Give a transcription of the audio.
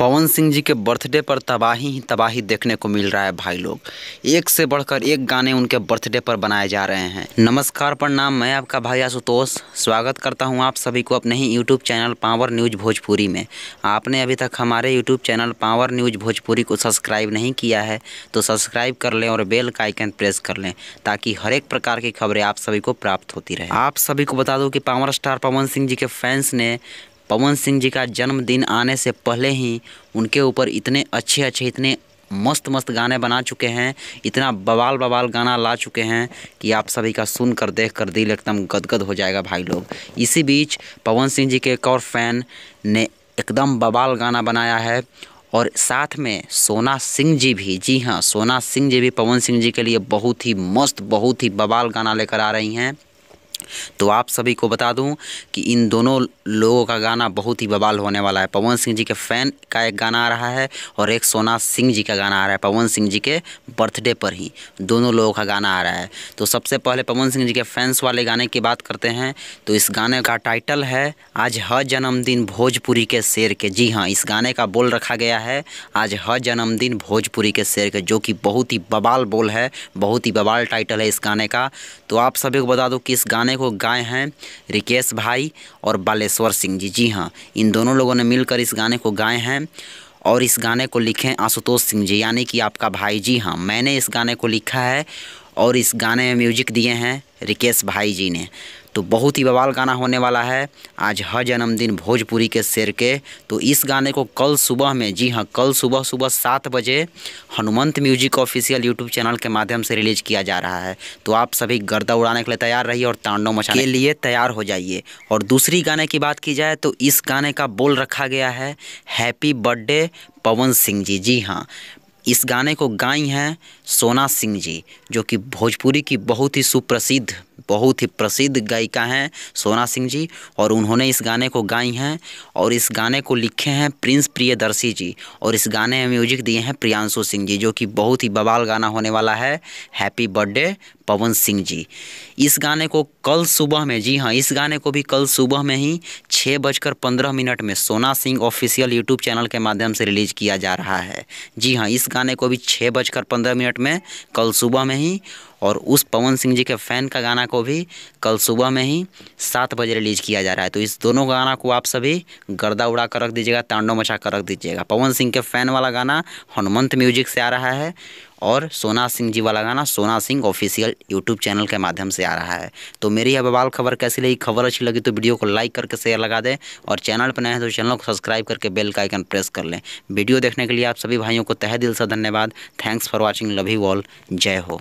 पवन सिंह जी के बर्थडे पर तबाही ही तबाही देखने को मिल रहा है भाई लोग एक से बढ़कर एक गाने उनके बर्थडे पर बनाए जा रहे हैं नमस्कार प्रणाम मैं आपका भाई आशुतोष स्वागत करता हूं आप सभी को अपने ही YouTube channel Power News Bhojpuri में आपने अभी तक हमारे YouTube channel Power News Bhojpuri को सब्सक्राइब नहीं किया है तो सब्सक्राइब कर लें और बेल का आइकन प्रेस कर लें ताकि हर एक प्रकार की खबरें आप सभी को प्राप्त होती रहे आप सभी को बता दूँ कि पावर स्टार पवन सिंह जी के फैंस ने पवन सिंह जी का जन्मदिन आने से पहले ही उनके ऊपर इतने अच्छे अच्छे इतने मस्त मस्त गाने बना चुके हैं इतना बवाल बवाल गाना ला चुके हैं कि आप सभी का सुन कर देख कर दिल एकदम गदगद हो जाएगा भाई लोग इसी बीच पवन सिंह जी के एक और फैन ने एकदम बवाल गाना बनाया है और साथ में सोना सिंह जी भी जी हाँ सोना सिंह जी भी पवन सिंह जी के लिए बहुत ही मस्त बहुत ही बवाल गाना लेकर आ रही हैं तो आप सभी को बता दूं कि इन दोनों लोगों का गाना बहुत ही बवाल होने वाला है पवन सिंह जी के फ़ैन का एक गाना आ रहा है और एक सोनाथ सिंह जी का गाना आ रहा है पवन सिंह जी के बर्थडे पर ही दोनों लोगों का गाना आ रहा है तो सबसे पहले पवन सिंह जी के फैंस वाले गाने की बात करते हैं तो इस गाने का टाइटल है आज ह जन्मदिन भोजपुरी के शेर के जी हाँ इस गाने का बोल रखा गया है आज ह जन्मदिन भोजपुरी के शेर के जो कि बहुत ही बवाल बोल है बहुत ही बवाल टाइटल है इस गाने का तो आप सभी को बता दो कि इस गाने देखो गाए हैं रिकेश भाई और बालेश्वर सिंह जी जी हाँ इन दोनों लोगों ने मिलकर इस गाने को गाए हैं और इस गाने को लिखे हैं आशुतोष सिंह जी यानी कि आपका भाई जी हाँ मैंने इस गाने को लिखा है और इस गाने में म्यूजिक दिए हैं रिकेश भाई जी ने तो बहुत ही बवाल गाना होने वाला है आज हर जन्मदिन भोजपुरी के शेर के तो इस गाने को कल सुबह में जी हाँ कल सुबह सुबह सात बजे Hanumant music official YouTube channel के माध्यम से रिलीज किया जा रहा है तो आप सभी गर्दा उड़ाने के लिए तैयार रहिए और तांडव मचाने के लिए तैयार हो जाइए और दूसरी गाने की बात की जाए तो इस गाने का बोल रखा गया है हैप्पी बर्थडे पवन सिंह जी जी हाँ इस गाने को गाई हैं सोना सिंह जी जो कि भोजपुरी की बहुत ही सुप्रसिद्ध बहुत ही प्रसिद्ध गायिका हैं सोना सिंह जी और उन्होंने इस गाने को गाई हैं और इस गाने को लिखे हैं प्रिंस प्रियदर्शी जी और इस गाने में म्यूजिक दिए हैं प्रियांशु सिंह जी जो कि बहुत ही बवाल गाना होने वाला है हैप्पी बर्थडे पवन सिंह जी इस गाने को कल सुबह में जी हाँ इस गाने को भी कल सुबह में ही छः बजकर पंद्रह मिनट में सोना सिंह ऑफिशियल यूट्यूब चैनल के माध्यम से रिलीज किया जा रहा है जी हाँ इस गाने को भी छः बजकर पंद्रह मिनट में कल सुबह में ही और उस पवन सिंह जी के फ़ैन का गाना को भी कल सुबह में ही सात बजे रिलीज किया जा रहा है तो इस दोनों गाना को आप सभी गर्दा उड़ा कर रख दीजिएगा तांडो मचा कर रख दीजिएगा पवन सिंह के फ़ैन वाला गाना हनुमंत म्यूजिक से आ रहा है और सोना सिंह जी वाला गाना सोना सिंह ऑफिशियल यूट्यूब चैनल के माध्यम से आ रहा है तो मेरी यह बवाल खबर कैसी लगी खबर अच्छी लगी तो वीडियो को लाइक करके शेयर लगा दें और चैनल पर नए हैं तो चैनल को सब्सक्राइब करके बेल का आइकन प्रेस कर लें वीडियो देखने के लिए आप सभी भाइयों को तह दिल से धन्यवाद thanks for watching love you all जय हो